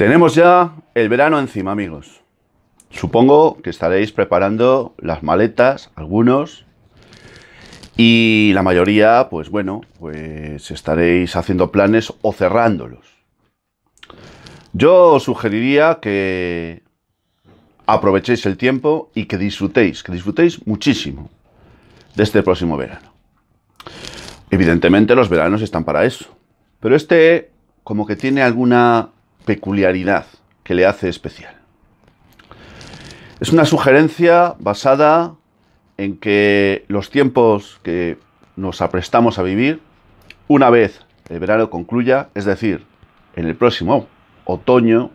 Tenemos ya el verano encima, amigos. Supongo que estaréis preparando las maletas, algunos, y la mayoría, pues bueno, pues estaréis haciendo planes o cerrándolos. Yo os sugeriría que aprovechéis el tiempo y que disfrutéis, que disfrutéis muchísimo de este próximo verano. Evidentemente los veranos están para eso, pero este como que tiene alguna peculiaridad que le hace especial. Es una sugerencia basada en que los tiempos que nos aprestamos a vivir, una vez el verano concluya, es decir, en el próximo otoño,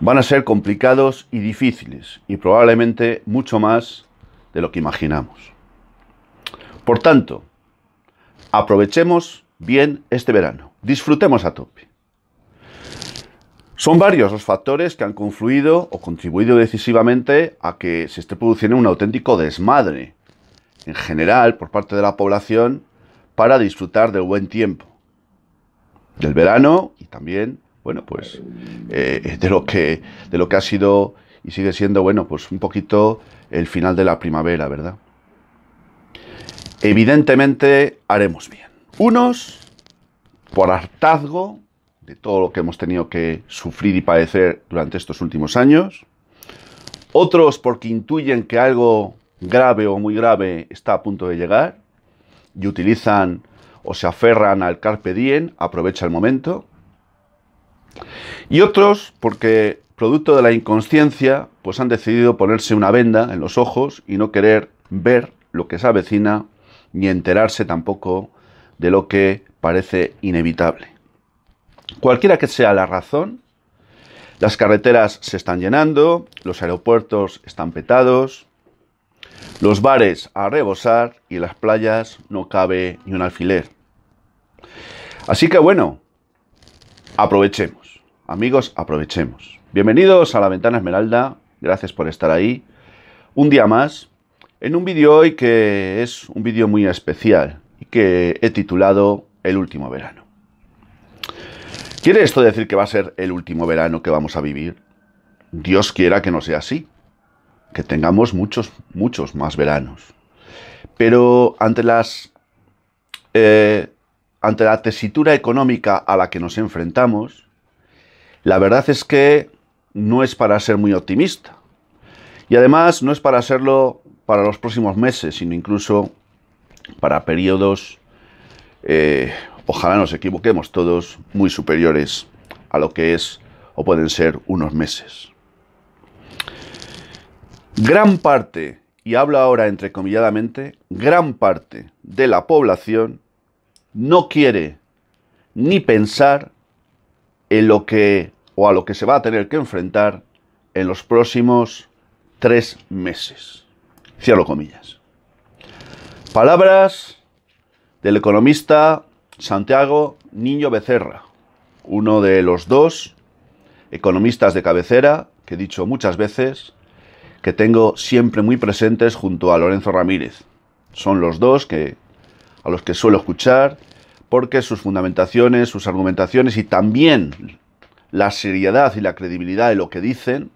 van a ser complicados y difíciles, y probablemente mucho más de lo que imaginamos. Por tanto, aprovechemos bien este verano, disfrutemos a tope. Son varios los factores que han confluido o contribuido decisivamente a que se esté produciendo un auténtico desmadre, en general, por parte de la población, para disfrutar del buen tiempo, del verano y también, bueno, pues eh, de, lo que, de lo que ha sido y sigue siendo, bueno, pues un poquito el final de la primavera, ¿verdad? Evidentemente haremos bien. Unos por hartazgo de todo lo que hemos tenido que sufrir y padecer durante estos últimos años. Otros porque intuyen que algo grave o muy grave está a punto de llegar y utilizan o se aferran al carpe diem, aprovecha el momento. Y otros porque producto de la inconsciencia, pues han decidido ponerse una venda en los ojos y no querer ver lo que se avecina ni enterarse tampoco de lo que parece inevitable. Cualquiera que sea la razón, las carreteras se están llenando, los aeropuertos están petados, los bares a rebosar y las playas no cabe ni un alfiler. Así que bueno, aprovechemos. Amigos, aprovechemos. Bienvenidos a la Ventana Esmeralda. Gracias por estar ahí. Un día más. En un vídeo hoy que es un vídeo muy especial y que he titulado El último verano. ¿Quiere esto decir que va a ser el último verano que vamos a vivir? Dios quiera que no sea así, que tengamos muchos, muchos más veranos. Pero ante las... Eh, ante la tesitura económica a la que nos enfrentamos, la verdad es que no es para ser muy optimista. Y además no es para serlo para los próximos meses, sino incluso para periodos eh, ojalá nos equivoquemos todos, muy superiores a lo que es o pueden ser unos meses. Gran parte, y hablo ahora entrecomilladamente, gran parte de la población no quiere ni pensar en lo que o a lo que se va a tener que enfrentar en los próximos tres meses. Cierro comillas. Palabras del economista Santiago Niño Becerra, uno de los dos economistas de cabecera que he dicho muchas veces que tengo siempre muy presentes junto a Lorenzo Ramírez. Son los dos que a los que suelo escuchar porque sus fundamentaciones, sus argumentaciones y también la seriedad y la credibilidad de lo que dicen,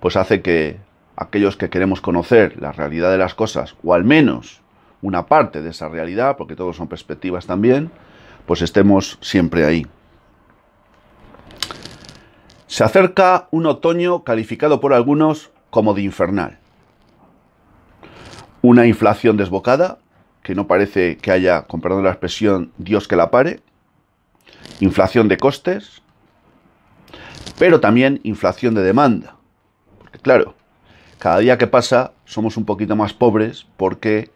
pues hace que aquellos que queremos conocer la realidad de las cosas, o al menos una parte de esa realidad, porque todos son perspectivas también, pues estemos siempre ahí. Se acerca un otoño calificado por algunos como de infernal. Una inflación desbocada, que no parece que haya, con perdón la expresión, Dios que la pare. Inflación de costes, pero también inflación de demanda. claro, cada día que pasa somos un poquito más pobres porque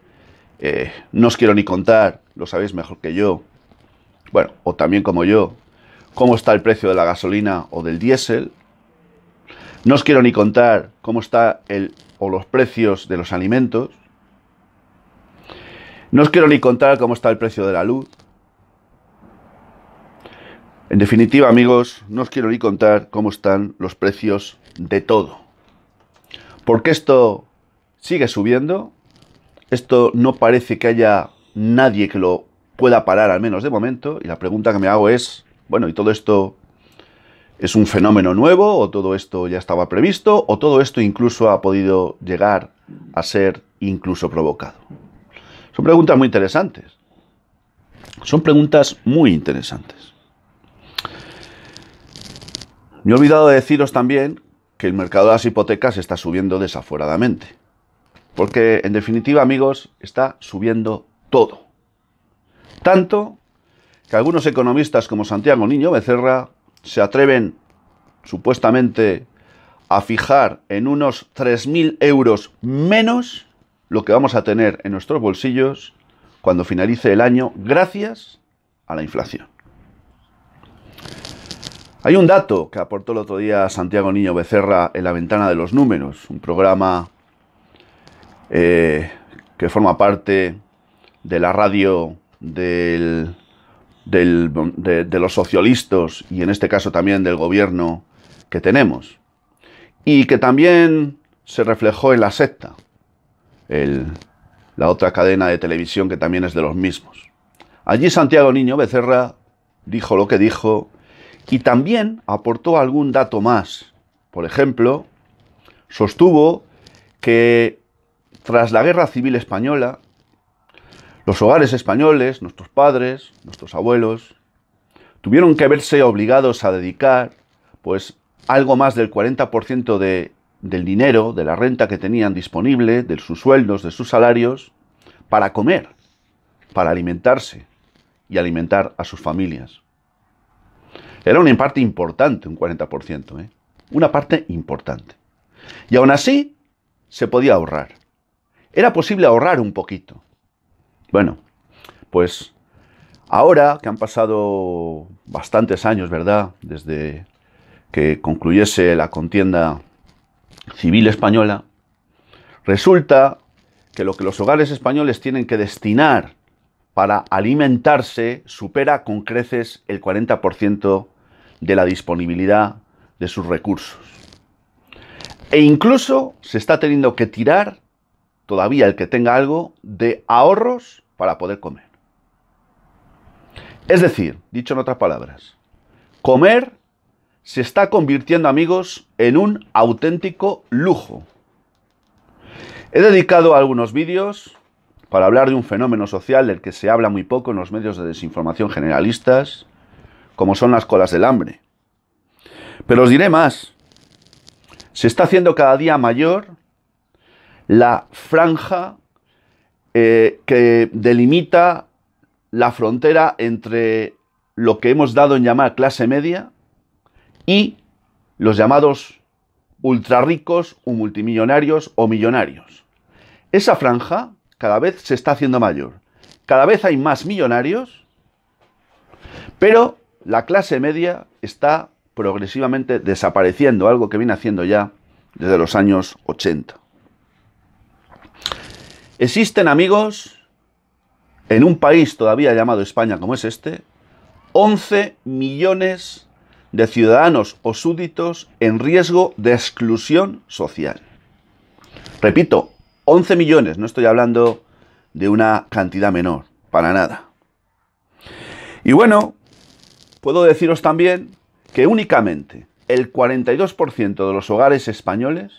no os quiero ni contar, lo sabéis mejor que yo, bueno, o también como yo, cómo está el precio de la gasolina o del diésel. No os quiero ni contar cómo está el o los precios de los alimentos. No os quiero ni contar cómo está el precio de la luz. En definitiva, amigos, no os quiero ni contar cómo están los precios de todo. Porque esto sigue subiendo esto no parece que haya nadie que lo pueda parar, al menos de momento. Y la pregunta que me hago es, bueno, ¿y todo esto es un fenómeno nuevo? ¿O todo esto ya estaba previsto? ¿O todo esto incluso ha podido llegar a ser incluso provocado? Son preguntas muy interesantes. Son preguntas muy interesantes. Me he olvidado de deciros también que el mercado de las hipotecas está subiendo desaforadamente. Porque en definitiva, amigos, está subiendo todo. Tanto que algunos economistas como Santiago Niño Becerra se atreven supuestamente a fijar en unos 3.000 euros menos lo que vamos a tener en nuestros bolsillos cuando finalice el año gracias a la inflación. Hay un dato que aportó el otro día Santiago Niño Becerra en la ventana de los números, un programa eh, que forma parte de la radio de, los socialistas y en este caso también del gobierno que tenemos. Y que también se reflejó en la secta, la otra cadena de televisión que también es de los mismos. Allí Santiago Niño Becerra dijo lo que dijo y también aportó algún dato más. Por ejemplo, sostuvo que tras la Guerra Civil Española, los hogares españoles, nuestros padres, nuestros abuelos, tuvieron que verse obligados a dedicar pues algo más del 40% de, del dinero, de la renta que tenían disponible, de sus sueldos, de sus salarios, para comer, para alimentarse y alimentar a sus familias. Era una parte importante, un 40%, ¿eh? una parte importante. Y aún así, se podía ahorrar era posible ahorrar un poquito. Bueno, pues ahora que han pasado bastantes años, ¿verdad? Desde que concluyese la contienda civil española, resulta que lo que los hogares españoles tienen que destinar para alimentarse supera con creces el 40% de la disponibilidad de sus recursos. E incluso se está teniendo que tirar todavía el que tenga algo de ahorros para poder comer. Es decir, dicho en otras palabras, comer se está convirtiendo, amigos, en un auténtico lujo. He dedicado algunos vídeos para hablar de un fenómeno social del que se habla muy poco en los medios de desinformación generalistas, como son las colas del hambre. Pero os diré más, se está haciendo cada día mayor la franja eh, que delimita la frontera entre lo que hemos dado en llamar clase media y los llamados ultra ricos o multimillonarios o millonarios. Esa franja cada vez se está haciendo mayor. Cada vez hay más millonarios, pero la clase media está progresivamente desapareciendo, algo que viene haciendo ya desde los años 80. Existen amigos, en un país todavía llamado España como es este, 11 millones de ciudadanos o súbditos en riesgo de exclusión social. Repito, 11 millones, no estoy hablando de una cantidad menor, para nada. Y bueno, puedo deciros también que únicamente el 42% de los hogares españoles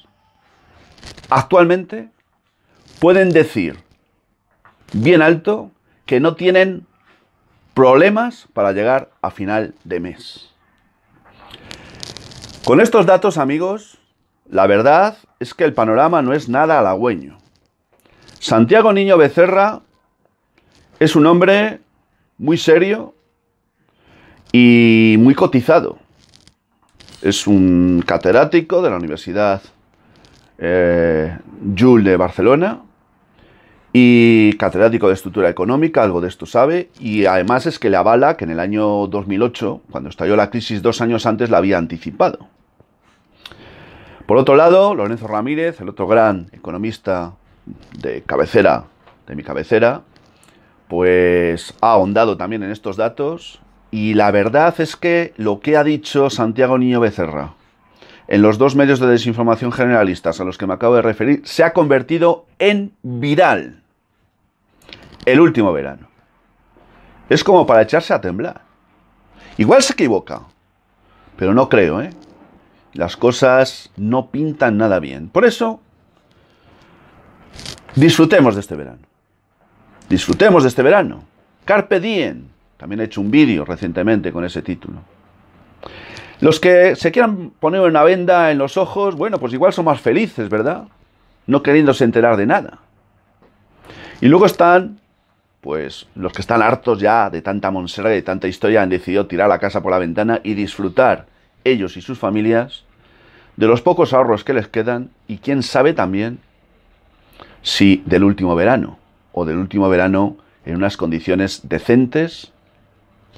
actualmente pueden decir bien alto que no tienen problemas para llegar a final de mes. Con estos datos, amigos, la verdad es que el panorama no es nada halagüeño. Santiago Niño Becerra es un hombre muy serio y muy cotizado. Es un catedrático de la Universidad eh, Jules de Barcelona y catedrático de estructura económica, algo de esto sabe, y además es que le avala que en el año 2008, cuando estalló la crisis dos años antes, la había anticipado. Por otro lado, Lorenzo Ramírez, el otro gran economista de cabecera, de mi cabecera, pues ha ahondado también en estos datos y la verdad es que lo que ha dicho Santiago Niño Becerra, en los dos medios de desinformación generalistas a los que me acabo de referir, se ha convertido en viral. El último verano. Es como para echarse a temblar. Igual se equivoca, pero no creo, ¿eh? Las cosas no pintan nada bien. Por eso, disfrutemos de este verano. Disfrutemos de este verano. Carpe diem. También he hecho un vídeo recientemente con ese título. Los que se quieran poner una venda en los ojos, bueno, pues igual son más felices, ¿verdad? No queriéndose enterar de nada. Y luego están, pues, los que están hartos ya de tanta monsera y de tanta historia, han decidido tirar la casa por la ventana y disfrutar, ellos y sus familias, de los pocos ahorros que les quedan y quién sabe también si del último verano o del último verano en unas condiciones decentes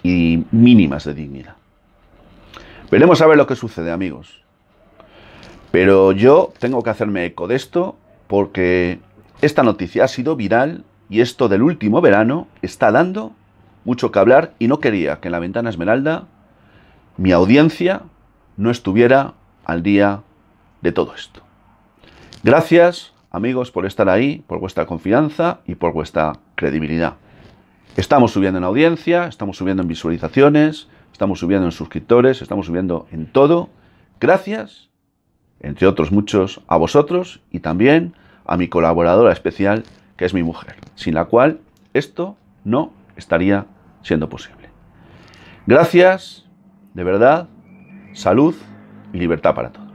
y mínimas de dignidad. Veremos a ver lo que sucede, amigos. Pero yo tengo que hacerme eco de esto porque esta noticia ha sido viral y esto del último verano está dando mucho que hablar y no quería que en la ventana esmeralda mi audiencia no estuviera al día de todo esto. Gracias, amigos, por estar ahí, por vuestra confianza y por vuestra credibilidad. Estamos subiendo en audiencia, estamos subiendo en visualizaciones, estamos subiendo en suscriptores, estamos subiendo en todo. Gracias, entre otros muchos, a vosotros y también a mi colaboradora especial, que es mi mujer, sin la cual esto no estaría siendo posible. Gracias, de verdad, salud y libertad para todos.